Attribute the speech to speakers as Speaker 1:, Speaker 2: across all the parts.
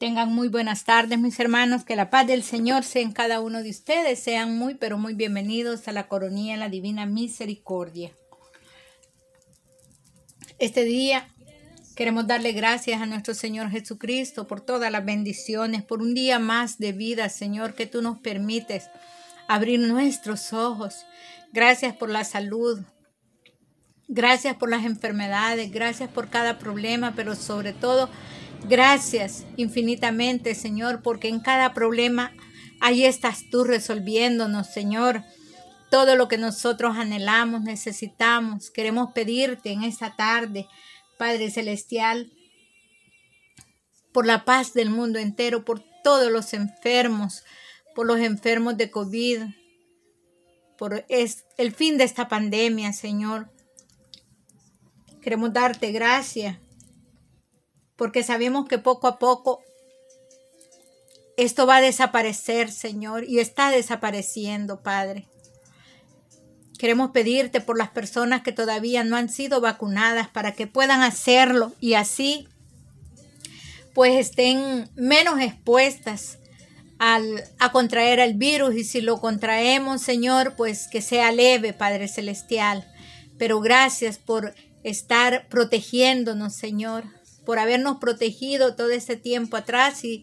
Speaker 1: Tengan muy buenas tardes, mis hermanos. Que la paz del Señor sea en cada uno de ustedes. Sean muy, pero muy bienvenidos a la coronía, la divina misericordia. Este día queremos darle gracias a nuestro Señor Jesucristo por todas las bendiciones, por un día más de vida, Señor, que tú nos permites abrir nuestros ojos. Gracias por la salud. Gracias por las enfermedades, gracias por cada problema, pero sobre todo Gracias infinitamente, Señor, porque en cada problema ahí estás tú resolviéndonos, Señor. Todo lo que nosotros anhelamos, necesitamos, queremos pedirte en esta tarde, Padre Celestial, por la paz del mundo entero, por todos los enfermos, por los enfermos de COVID, por el fin de esta pandemia, Señor. Queremos darte gracias porque sabemos que poco a poco esto va a desaparecer, Señor, y está desapareciendo, Padre. Queremos pedirte por las personas que todavía no han sido vacunadas para que puedan hacerlo y así pues estén menos expuestas a contraer el virus y si lo contraemos, Señor, pues que sea leve, Padre Celestial. Pero gracias por estar protegiéndonos, Señor por habernos protegido todo este tiempo atrás y,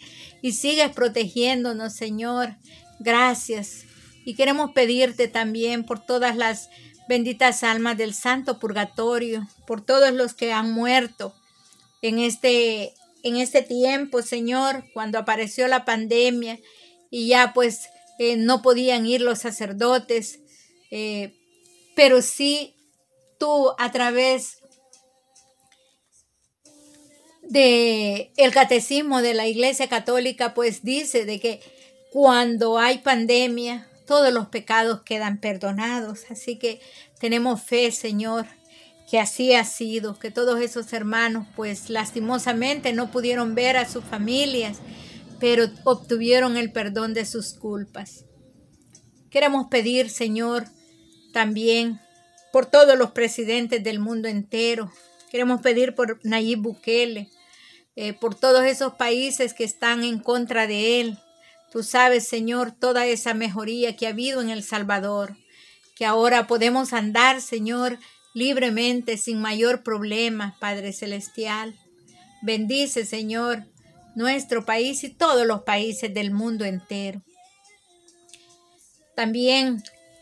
Speaker 1: sigues protegiéndonos, Señor. Gracias. Y queremos pedirte también por todas las benditas almas del santo purgatorio, por todos los que han muerto en este, en este tiempo, Señor, cuando apareció la pandemia y ya pues eh, no podían ir los sacerdotes, eh, pero sí tú a través de el catecismo de la Iglesia Católica pues dice de que cuando hay pandemia todos los pecados quedan perdonados, así que tenemos fe, Señor, que así ha sido, que todos esos hermanos pues lastimosamente no pudieron ver a sus familias, pero obtuvieron el perdón de sus culpas. Queremos pedir, Señor, también por todos los presidentes del mundo entero. Queremos pedir por Nayib Bukele, eh, por todos esos países que están en contra de Él. Tú sabes, Señor, toda esa mejoría que ha habido en El Salvador, que ahora podemos andar, Señor, libremente, sin mayor problema, Padre Celestial. Bendice, Señor, nuestro país y todos los países del mundo entero. También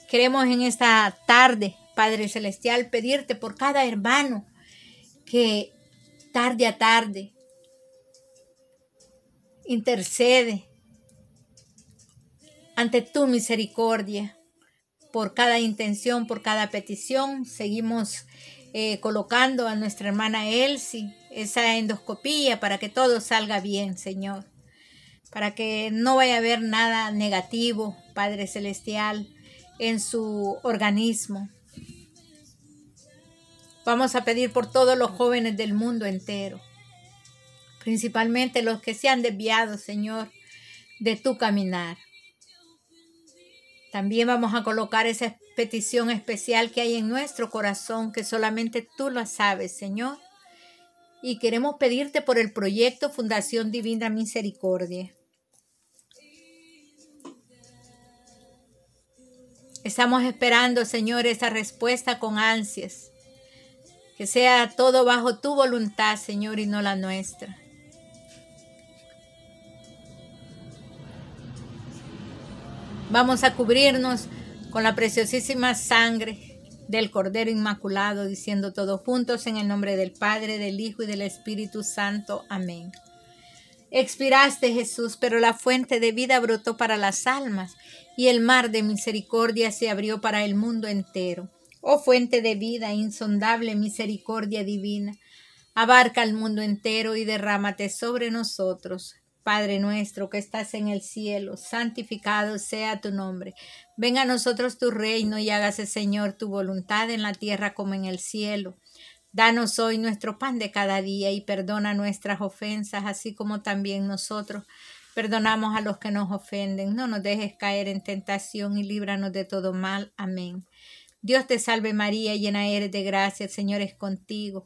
Speaker 1: queremos en esta tarde, Padre Celestial, pedirte por cada hermano que tarde a tarde intercede ante tu misericordia por cada intención, por cada petición. Seguimos eh, colocando a nuestra hermana Elsie esa endoscopía para que todo salga bien, Señor. Para que no vaya a haber nada negativo, Padre Celestial, en su organismo. Vamos a pedir por todos los jóvenes del mundo entero principalmente los que se han desviado, Señor, de tu caminar. También vamos a colocar esa petición especial que hay en nuestro corazón, que solamente tú la sabes, Señor. Y queremos pedirte por el proyecto Fundación Divina Misericordia. Estamos esperando, Señor, esa respuesta con ansias. Que sea todo bajo tu voluntad, Señor, y no la nuestra. Vamos a cubrirnos con la preciosísima sangre del Cordero Inmaculado, diciendo todos juntos en el nombre del Padre, del Hijo y del Espíritu Santo. Amén. Expiraste Jesús, pero la fuente de vida brotó para las almas y el mar de misericordia se abrió para el mundo entero. Oh fuente de vida, insondable misericordia divina, abarca el mundo entero y derrámate sobre nosotros Padre nuestro que estás en el cielo, santificado sea tu nombre. Venga a nosotros tu reino y hágase, Señor, tu voluntad en la tierra como en el cielo. Danos hoy nuestro pan de cada día y perdona nuestras ofensas, así como también nosotros perdonamos a los que nos ofenden. No nos dejes caer en tentación y líbranos de todo mal. Amén. Dios te salve María, llena eres de gracia, el Señor es contigo.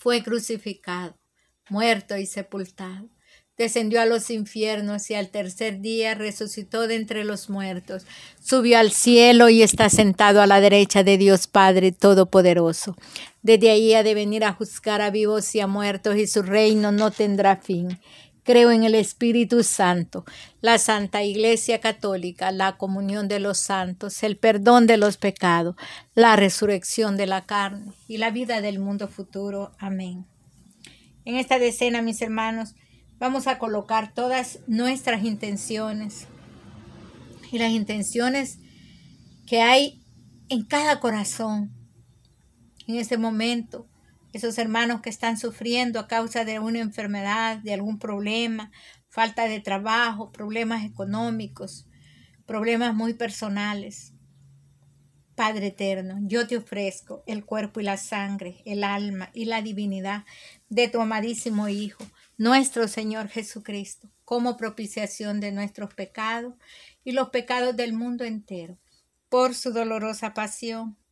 Speaker 1: fue crucificado, muerto y sepultado. Descendió a los infiernos y al tercer día resucitó de entre los muertos. Subió al cielo y está sentado a la derecha de Dios Padre Todopoderoso. Desde ahí ha de venir a juzgar a vivos y a muertos y su reino no tendrá fin. Creo en el Espíritu Santo, la Santa Iglesia Católica, la comunión de los santos, el perdón de los pecados, la resurrección de la carne y la vida del mundo futuro. Amén. En esta decena, mis hermanos, vamos a colocar todas nuestras intenciones y las intenciones que hay en cada corazón en este momento esos hermanos que están sufriendo a causa de una enfermedad, de algún problema, falta de trabajo, problemas económicos, problemas muy personales. Padre eterno, yo te ofrezco el cuerpo y la sangre, el alma y la divinidad de tu amadísimo Hijo, nuestro Señor Jesucristo, como propiciación de nuestros pecados y los pecados del mundo entero, por su dolorosa pasión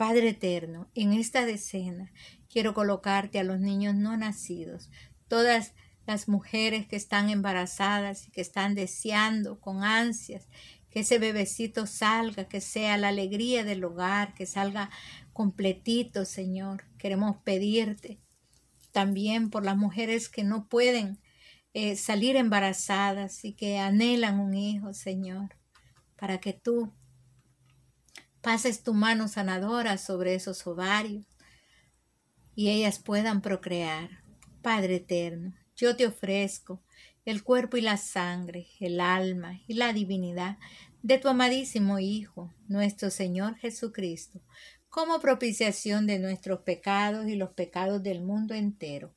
Speaker 1: Padre Eterno, en esta decena quiero colocarte a los niños no nacidos, todas las mujeres que están embarazadas y que están deseando con ansias que ese bebecito salga, que sea la alegría del hogar, que salga completito, Señor. Queremos pedirte también por las mujeres que no pueden eh, salir embarazadas y que anhelan un hijo, Señor, para que tú pases tu mano sanadora sobre esos ovarios y ellas puedan procrear. Padre eterno, yo te ofrezco el cuerpo y la sangre, el alma y la divinidad de tu amadísimo Hijo, nuestro Señor Jesucristo, como propiciación de nuestros pecados y los pecados del mundo entero.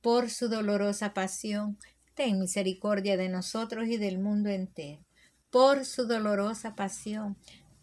Speaker 1: Por su dolorosa pasión, ten misericordia de nosotros y del mundo entero. Por su dolorosa pasión,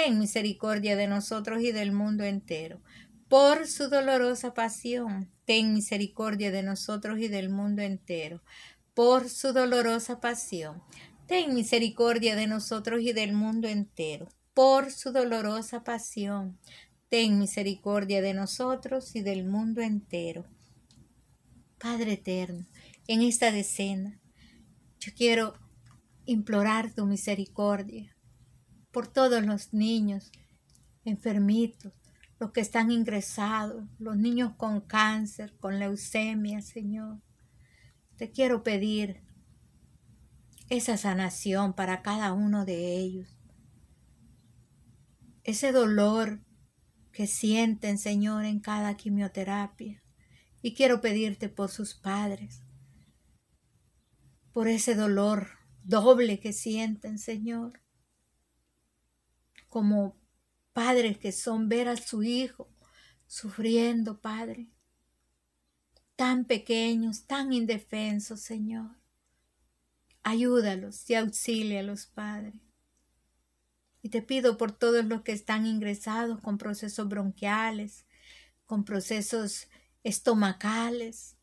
Speaker 1: ten misericordia de nosotros y del mundo entero. Por su dolorosa pasión, ten misericordia de nosotros y del mundo entero. Por su dolorosa pasión, ten misericordia de nosotros y del mundo entero. Por su dolorosa pasión, ten misericordia de nosotros y del mundo entero. Padre eterno, en esta decena, yo quiero implorar tu misericordia por todos los niños enfermitos, los que están ingresados, los niños con cáncer, con leucemia, Señor. Te quiero pedir esa sanación para cada uno de ellos. Ese dolor que sienten, Señor, en cada quimioterapia. Y quiero pedirte por sus padres, por ese dolor doble que sienten, Señor como padres que son ver a su hijo sufriendo, Padre. Tan pequeños, tan indefensos, Señor. Ayúdalos y auxílialos, Padre. Y te pido por todos los que están ingresados con procesos bronquiales, con procesos estomacales,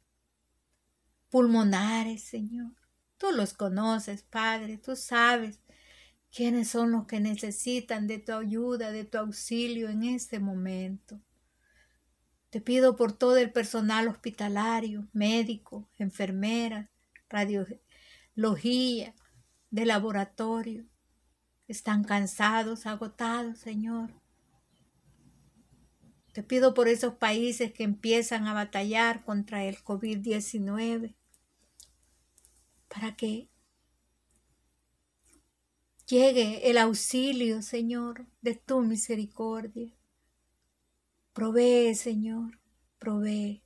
Speaker 1: pulmonares, Señor. Tú los conoces, Padre, tú sabes ¿Quiénes son los que necesitan de tu ayuda, de tu auxilio en este momento? Te pido por todo el personal hospitalario, médico, enfermera, radiología, de laboratorio. Están cansados, agotados, Señor. Te pido por esos países que empiezan a batallar contra el COVID-19, para que Llegue el auxilio, Señor, de tu misericordia. Provee, Señor, provee.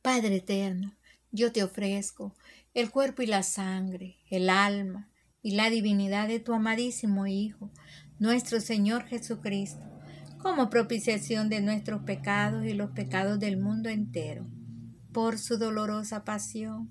Speaker 1: Padre eterno, yo te ofrezco el cuerpo y la sangre, el alma y la divinidad de tu amadísimo Hijo, nuestro Señor Jesucristo, como propiciación de nuestros pecados y los pecados del mundo entero, por su dolorosa pasión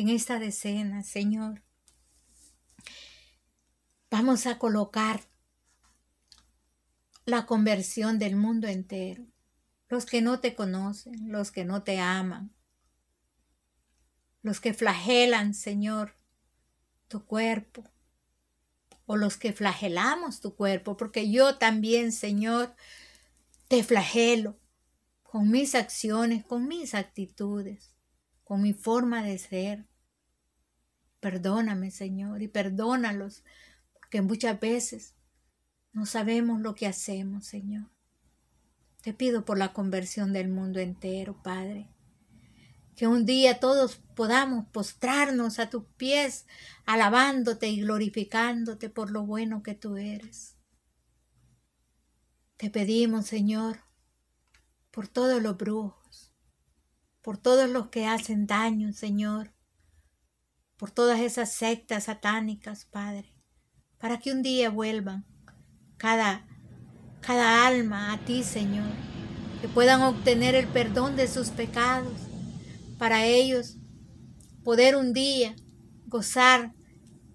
Speaker 1: en esta decena, Señor. Vamos a colocar la conversión del mundo entero, los que no te conocen, los que no te aman, los que flagelan, Señor, tu cuerpo, o los que flagelamos tu cuerpo, porque yo también, Señor, te flagelo con mis acciones, con mis actitudes, con mi forma de ser, Perdóname, Señor, y perdónalos, porque muchas veces no sabemos lo que hacemos, Señor. Te pido por la conversión del mundo entero, Padre. Que un día todos podamos postrarnos a tus pies, alabándote y glorificándote por lo bueno que tú eres. Te pedimos, Señor, por todos los brujos, por todos los que hacen daño, Señor, por todas esas sectas satánicas, Padre, para que un día vuelvan cada, cada alma a ti, Señor, que puedan obtener el perdón de sus pecados, para ellos poder un día gozar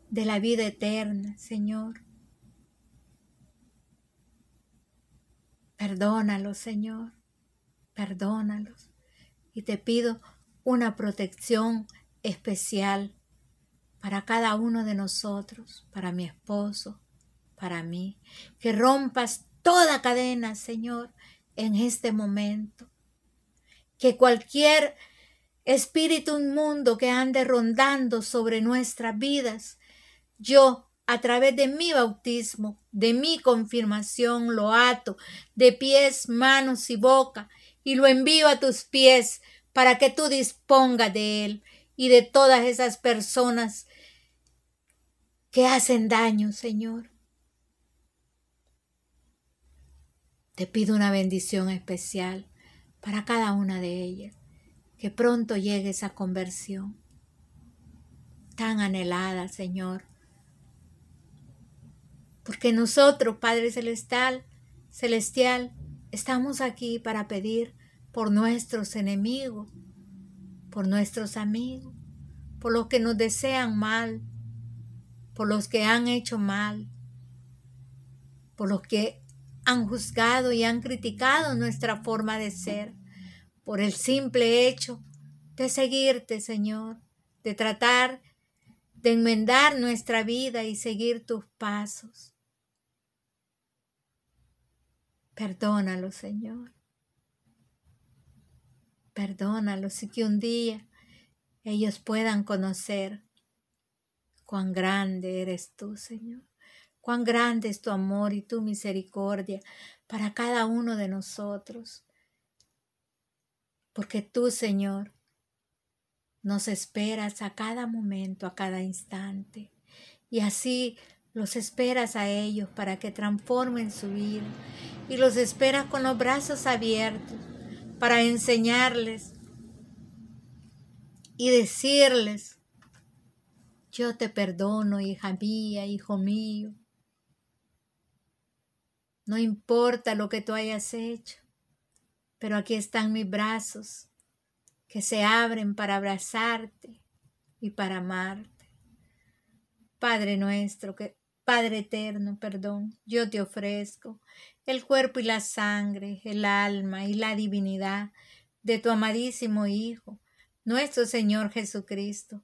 Speaker 1: de la vida eterna, Señor. Perdónalos, Señor, perdónalos. Y te pido una protección especial para cada uno de nosotros, para mi esposo, para mí. Que rompas toda cadena, Señor, en este momento. Que cualquier espíritu inmundo que ande rondando sobre nuestras vidas, yo a través de mi bautismo, de mi confirmación, lo ato de pies, manos y boca y lo envío a tus pies para que tú dispongas de él y de todas esas personas que hacen daño, Señor. Te pido una bendición especial para cada una de ellas, que pronto llegue esa conversión tan anhelada, Señor. Porque nosotros, Padre Celestial, Celestial, estamos aquí para pedir por nuestros enemigos, por nuestros amigos, por los que nos desean mal, por los que han hecho mal, por los que han juzgado y han criticado nuestra forma de ser, por el simple hecho de seguirte, Señor, de tratar de enmendar nuestra vida y seguir tus pasos. Perdónalo, Señor. Perdónalo, y que un día ellos puedan conocer Cuán grande eres tú, Señor. Cuán grande es tu amor y tu misericordia para cada uno de nosotros. Porque tú, Señor, nos esperas a cada momento, a cada instante. Y así los esperas a ellos para que transformen su vida. Y los esperas con los brazos abiertos para enseñarles y decirles yo te perdono, hija mía, hijo mío. No importa lo que tú hayas hecho, pero aquí están mis brazos que se abren para abrazarte y para amarte. Padre nuestro, que, Padre eterno, perdón, yo te ofrezco el cuerpo y la sangre, el alma y la divinidad de tu amadísimo Hijo, nuestro Señor Jesucristo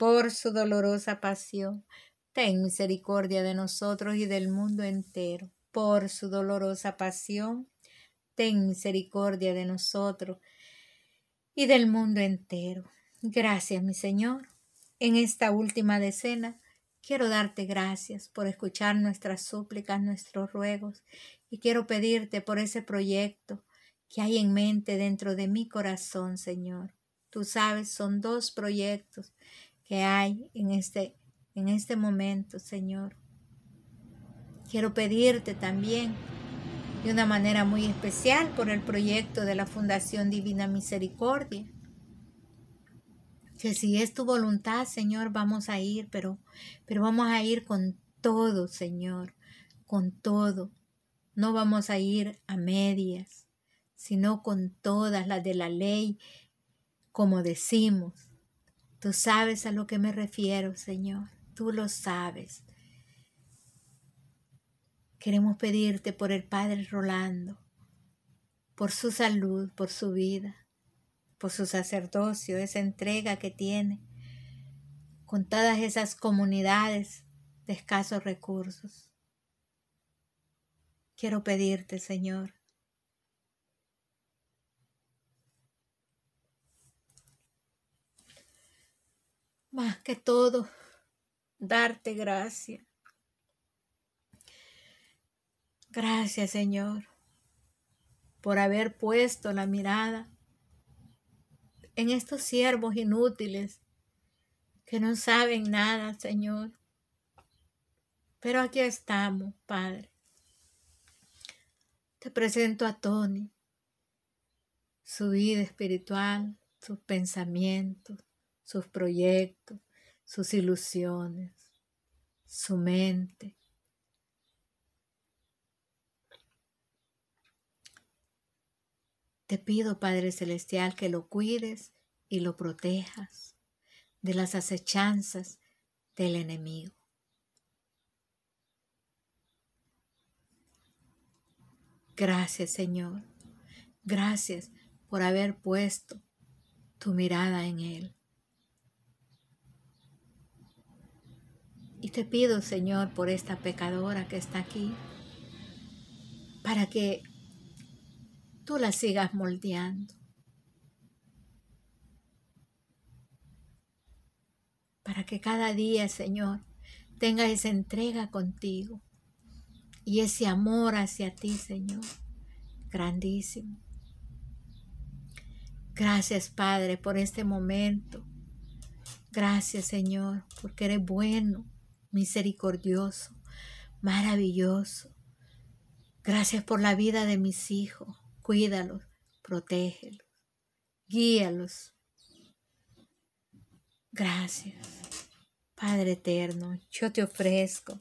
Speaker 1: por su dolorosa pasión. Ten misericordia de nosotros y del mundo entero. Por su dolorosa pasión, ten misericordia de nosotros y del mundo entero. Gracias, mi Señor. En esta última decena, quiero darte gracias por escuchar nuestras súplicas, nuestros ruegos, y quiero pedirte por ese proyecto que hay en mente dentro de mi corazón, Señor. Tú sabes, son dos proyectos que hay en este, en este momento, Señor. Quiero pedirte también de una manera muy especial por el proyecto de la Fundación Divina Misericordia. Que si es tu voluntad, Señor, vamos a ir, pero, pero vamos a ir con todo, Señor, con todo. No vamos a ir a medias, sino con todas las de la ley, como decimos. Tú sabes a lo que me refiero, Señor. Tú lo sabes. Queremos pedirte por el Padre Rolando, por su salud, por su vida, por su sacerdocio, esa entrega que tiene con todas esas comunidades de escasos recursos. Quiero pedirte, Señor, que todo, darte gracias. Gracias, Señor, por haber puesto la mirada en estos siervos inútiles que no saben nada, Señor. Pero aquí estamos, Padre. Te presento a Tony, su vida espiritual, sus pensamientos, sus proyectos, sus ilusiones, su mente. Te pido, Padre Celestial, que lo cuides y lo protejas de las acechanzas del enemigo. Gracias, Señor. Gracias por haber puesto tu mirada en Él. Y te pido, Señor, por esta pecadora que está aquí, para que tú la sigas moldeando, para que cada día, Señor, tenga esa entrega contigo y ese amor hacia ti, Señor, grandísimo. Gracias, Padre, por este momento. Gracias, Señor, porque eres bueno misericordioso, maravilloso. Gracias por la vida de mis hijos. Cuídalos, protégelos, guíalos. Gracias, Padre eterno, yo te ofrezco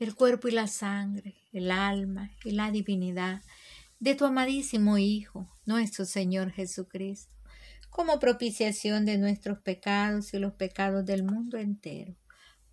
Speaker 1: el cuerpo y la sangre, el alma y la divinidad de tu amadísimo Hijo, nuestro Señor Jesucristo, como propiciación de nuestros pecados y los pecados del mundo entero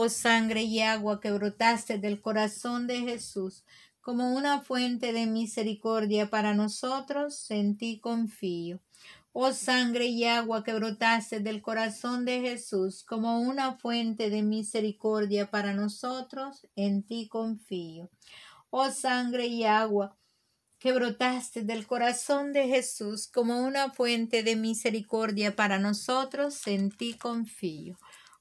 Speaker 1: oh sangre y agua que brotaste del corazón de Jesús, como una fuente de misericordia para nosotros, en ti confío. Oh sangre y agua que brotaste del corazón de Jesús, como una fuente de misericordia para nosotros, en ti confío. Oh sangre y agua que brotaste del corazón de Jesús, como una fuente de misericordia para nosotros, en ti confío.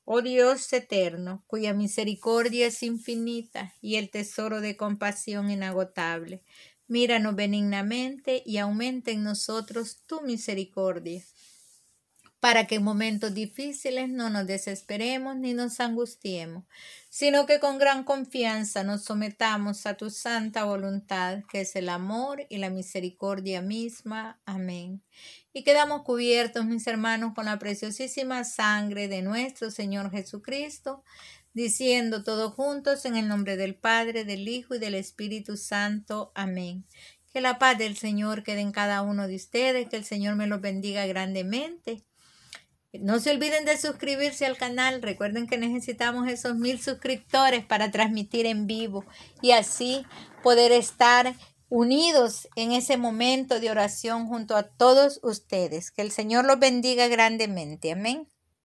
Speaker 1: Oh Dios eterno, cuya misericordia es infinita y el tesoro de compasión inagotable, míranos benignamente y aumente en nosotros tu misericordia, para que en momentos difíciles no nos desesperemos ni nos angustiemos, sino que con gran confianza nos sometamos a tu santa voluntad, que es el amor y la misericordia misma. Amén y quedamos cubiertos, mis hermanos, con la preciosísima sangre de nuestro Señor Jesucristo, diciendo todos juntos en el nombre del Padre, del Hijo y del Espíritu Santo. Amén. Que la paz del Señor quede en cada uno de ustedes, que el Señor me los bendiga grandemente. No se olviden de suscribirse al canal. Recuerden que necesitamos esos mil suscriptores para transmitir en vivo y así poder estar unidos en ese momento de oración junto a todos ustedes. Que el Señor los bendiga grandemente. Amén.